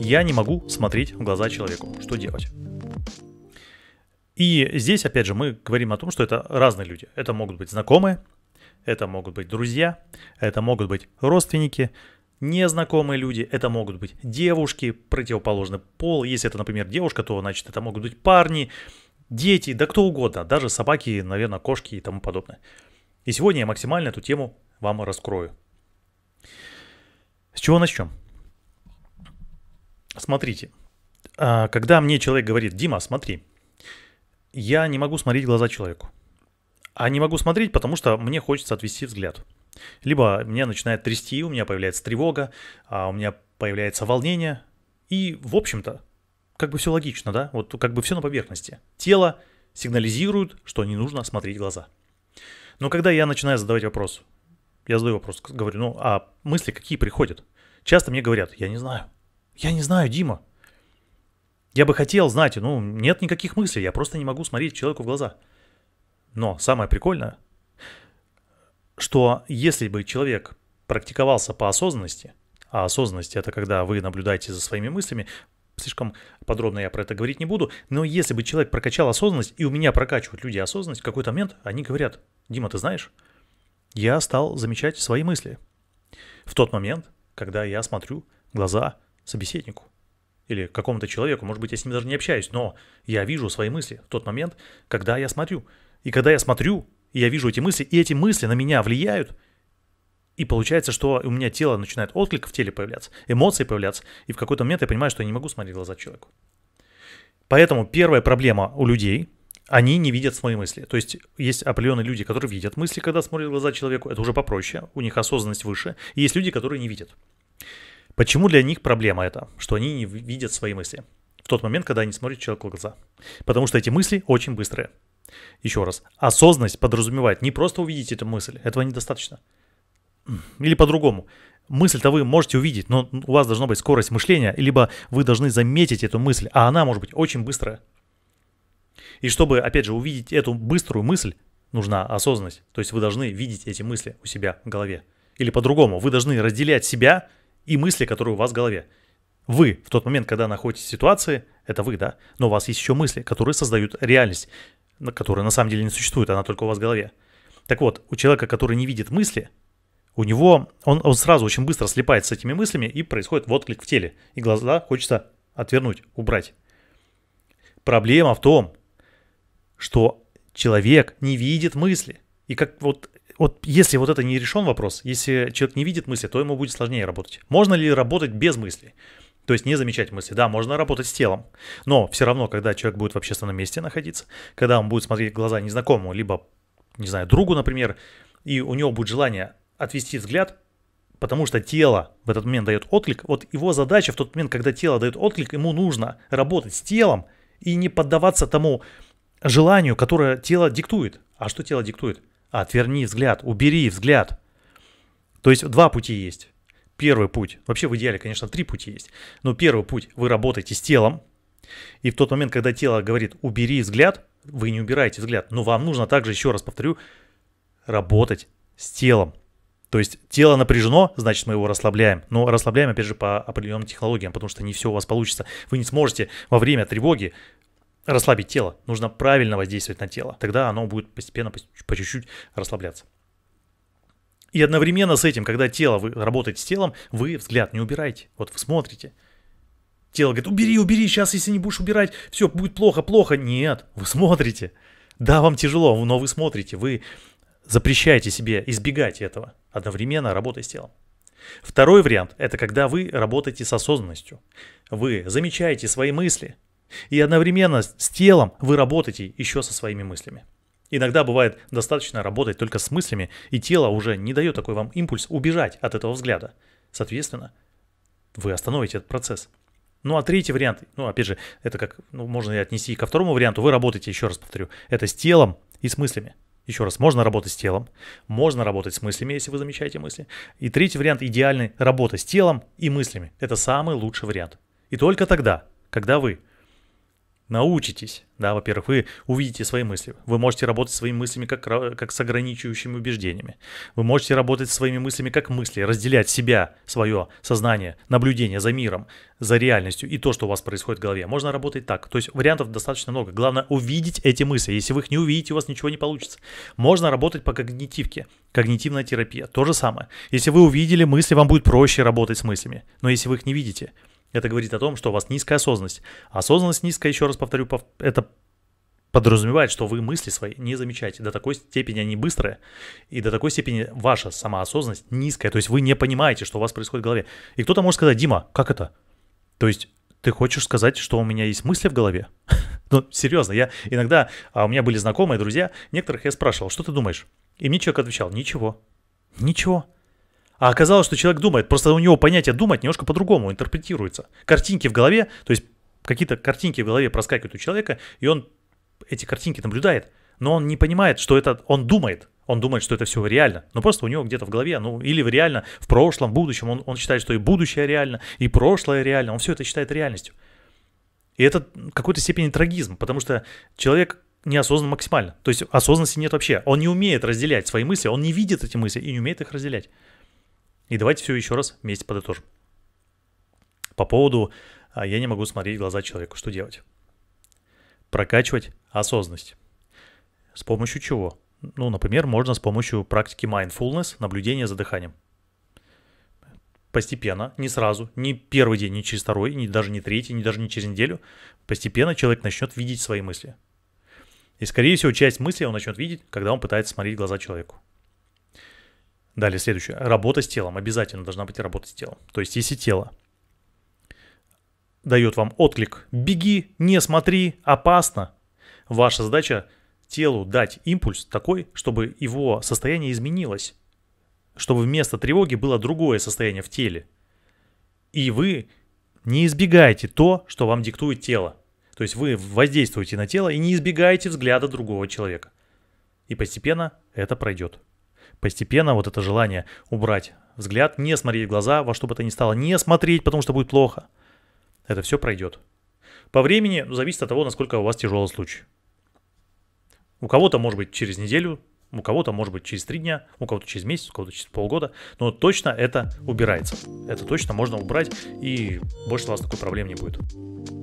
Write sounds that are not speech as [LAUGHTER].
Я не могу смотреть в глаза человеку. Что делать? И здесь, опять же, мы говорим о том, что это разные люди. Это могут быть знакомые, это могут быть друзья, это могут быть родственники, незнакомые люди, это могут быть девушки, противоположный пол. Если это, например, девушка, то значит это могут быть парни, дети, да кто угодно, даже собаки, наверное, кошки и тому подобное. И сегодня я максимально эту тему вам раскрою. С чего начнем? Смотрите, а, когда мне человек говорит, Дима, смотри, я не могу смотреть в глаза человеку. А не могу смотреть, потому что мне хочется отвести взгляд. Либо меня начинает трясти, у меня появляется тревога, а, у меня появляется волнение. И, в общем-то, как бы все логично, да? Вот как бы все на поверхности. Тело сигнализирует, что не нужно смотреть в глаза. Но когда я начинаю задавать вопрос, я задаю вопрос, говорю, ну, а мысли какие приходят? Часто мне говорят, я не знаю. Я не знаю, Дима. Я бы хотел знаете, ну, нет никаких мыслей, я просто не могу смотреть человеку в глаза. Но самое прикольное, что если бы человек практиковался по осознанности, а осознанность это когда вы наблюдаете за своими мыслями, слишком подробно я про это говорить не буду, но если бы человек прокачал осознанность, и у меня прокачивают люди осознанность, в какой-то момент они говорят, Дима, ты знаешь, я стал замечать свои мысли. В тот момент, когда я смотрю глаза собеседнику или какому-то человеку, может быть, я с ним даже не общаюсь, но я вижу свои мысли в тот момент, когда я смотрю. И когда я смотрю, я вижу эти мысли, и эти мысли на меня влияют, и получается, что у меня тело начинает отклик в теле появляться, эмоции появляться, и в какой-то момент я понимаю, что я не могу смотреть в глаза человеку. Поэтому первая проблема у людей – они не видят свои мысли. То есть есть определенные люди, которые видят мысли, когда смотрят в глаза человеку, это уже попроще, у них осознанность выше. И есть люди, которые не видят. Почему для них проблема это, что они не видят свои мысли в тот момент, когда они смотрят человеку в глаза? Потому что эти мысли очень быстрые. Еще раз, осознанность подразумевает не просто увидеть эту мысль, этого недостаточно. Или по-другому. Мысль-то вы можете увидеть, но у вас должна быть скорость мышления, либо вы должны заметить эту мысль, а она может быть очень быстрая. И чтобы, опять же, увидеть эту быструю мысль, нужна осознанность. То есть вы должны видеть эти мысли у себя в голове. Или по-другому, вы должны разделять себя и мысли, которые у вас в голове. Вы в тот момент, когда находитесь в ситуации, это вы, да? Но у вас есть еще мысли, которые создают реальность, которая на самом деле не существует, она только у вас в голове. Так вот, у человека, который не видит мысли, у него, он, он сразу очень быстро слипается с этими мыслями и происходит вот в теле. И глаза хочется отвернуть, убрать. Проблема в том, что человек не видит мысли. И как вот вот если вот это не решен вопрос, если человек не видит мысли, то ему будет сложнее работать. Можно ли работать без мыслей, То есть не замечать мысли. Да, можно работать с телом, но все равно, когда человек будет в общественном месте находиться, когда он будет смотреть в глаза незнакомому, либо, не знаю, другу, например, и у него будет желание отвести взгляд, потому что тело в этот момент дает отклик. Вот его задача в тот момент, когда тело дает отклик, ему нужно работать с телом и не поддаваться тому, желанию, которое тело диктует. А что тело диктует? Отверни взгляд, убери взгляд. То есть два пути есть. Первый путь, вообще в идеале, конечно, три пути есть. Но первый путь, вы работаете с телом. И в тот момент, когда тело говорит «убери взгляд», вы не убираете взгляд. Но вам нужно также, еще раз повторю, работать с телом. То есть тело напряжено, значит мы его расслабляем. Но расслабляем, опять же, по определенным технологиям, потому что не все у вас получится. Вы не сможете во время тревоги расслабить тело. Нужно правильно воздействовать на тело. Тогда оно будет постепенно, по чуть-чуть расслабляться. И одновременно с этим, когда тело, вы работаете с телом, вы взгляд не убираете. Вот вы смотрите. Тело говорит, убери, убери, сейчас, если не будешь убирать, все, будет плохо, плохо. Нет, вы смотрите. Да, вам тяжело, но вы смотрите, вы запрещаете себе избегать этого, одновременно работая с телом. Второй вариант – это когда вы работаете с осознанностью. Вы замечаете свои мысли, и одновременно с телом вы работаете еще со своими мыслями. Иногда бывает достаточно работать только с мыслями, и тело уже не дает такой вам импульс убежать от этого взгляда. Соответственно, вы остановите этот процесс. Ну а третий вариант, ну опять же, это как ну, можно и отнести ко второму варианту, вы работаете, еще раз повторю, это с телом и с мыслями. Еще раз, можно работать с телом, можно работать с мыслями, если вы замечаете мысли. И третий вариант идеальный – работа с телом и мыслями. Это самый лучший вариант. И только тогда, когда вы научитесь, да, во-первых, вы увидите свои мысли, вы можете работать своими мыслями как, как с ограничивающими убеждениями, вы можете работать своими мыслями как мысли, разделять себя, свое сознание, наблюдение за миром, за реальностью и то, что у вас происходит в голове. Можно работать так, то есть вариантов достаточно много, главное увидеть эти мысли, если вы их не увидите, у вас ничего не получится. Можно работать по когнитивке, когнитивная терапия, то же самое. Если вы увидели мысли, вам будет проще работать с мыслями, но если вы их не видите, это говорит о том, что у вас низкая осознанность. Осознанность низкая, еще раз повторю, это подразумевает, что вы мысли свои не замечаете. До такой степени они быстрые, и до такой степени ваша самоосознанность низкая. То есть вы не понимаете, что у вас происходит в голове. И кто-то может сказать, Дима, как это? То есть ты хочешь сказать, что у меня есть мысли в голове? [LAUGHS] ну, серьезно, я иногда, а у меня были знакомые, друзья, некоторых я спрашивал, что ты думаешь? И мне человек отвечал, ничего, ничего. А оказалось, что человек думает, просто у него понятие думать немножко по-другому интерпретируется. Картинки в голове, то есть какие-то картинки в голове проскакивают у человека, и он эти картинки наблюдает, но он не понимает, что это он думает. Он думает, что это все реально. Но просто у него где-то в голове, ну или в реально, в прошлом, будущем. Он, он считает, что и будущее реально, и прошлое реально. Он все это считает реальностью. И это в какой-то степени трагизм, потому что человек не осознан максимально. То есть осознанности нет вообще. Он не умеет разделять свои мысли, он не видит эти мысли и не умеет их разделять. И давайте все еще раз вместе подытожим. По поводу а, «я не могу смотреть в глаза человеку», что делать? Прокачивать осознанность. С помощью чего? Ну, например, можно с помощью практики mindfulness, наблюдения за дыханием. Постепенно, не сразу, не первый день, не через второй, не даже не третий, не даже не через неделю, постепенно человек начнет видеть свои мысли. И, скорее всего, часть мысли он начнет видеть, когда он пытается смотреть в глаза человеку. Далее следующее. Работа с телом. Обязательно должна быть работа с телом. То есть, если тело дает вам отклик «беги», «не смотри», «опасно», ваша задача телу дать импульс такой, чтобы его состояние изменилось, чтобы вместо тревоги было другое состояние в теле. И вы не избегаете то, что вам диктует тело. То есть вы воздействуете на тело и не избегаете взгляда другого человека. И постепенно это пройдет постепенно вот это желание убрать взгляд, не смотреть в глаза, во что бы то ни стало, не смотреть, потому что будет плохо. Это все пройдет. По времени зависит от того, насколько у вас тяжелый случай. У кого-то, может быть, через неделю, у кого-то, может быть, через три дня, у кого-то через месяц, у кого-то через полгода. Но точно это убирается. Это точно можно убрать, и больше у вас такой проблем не будет.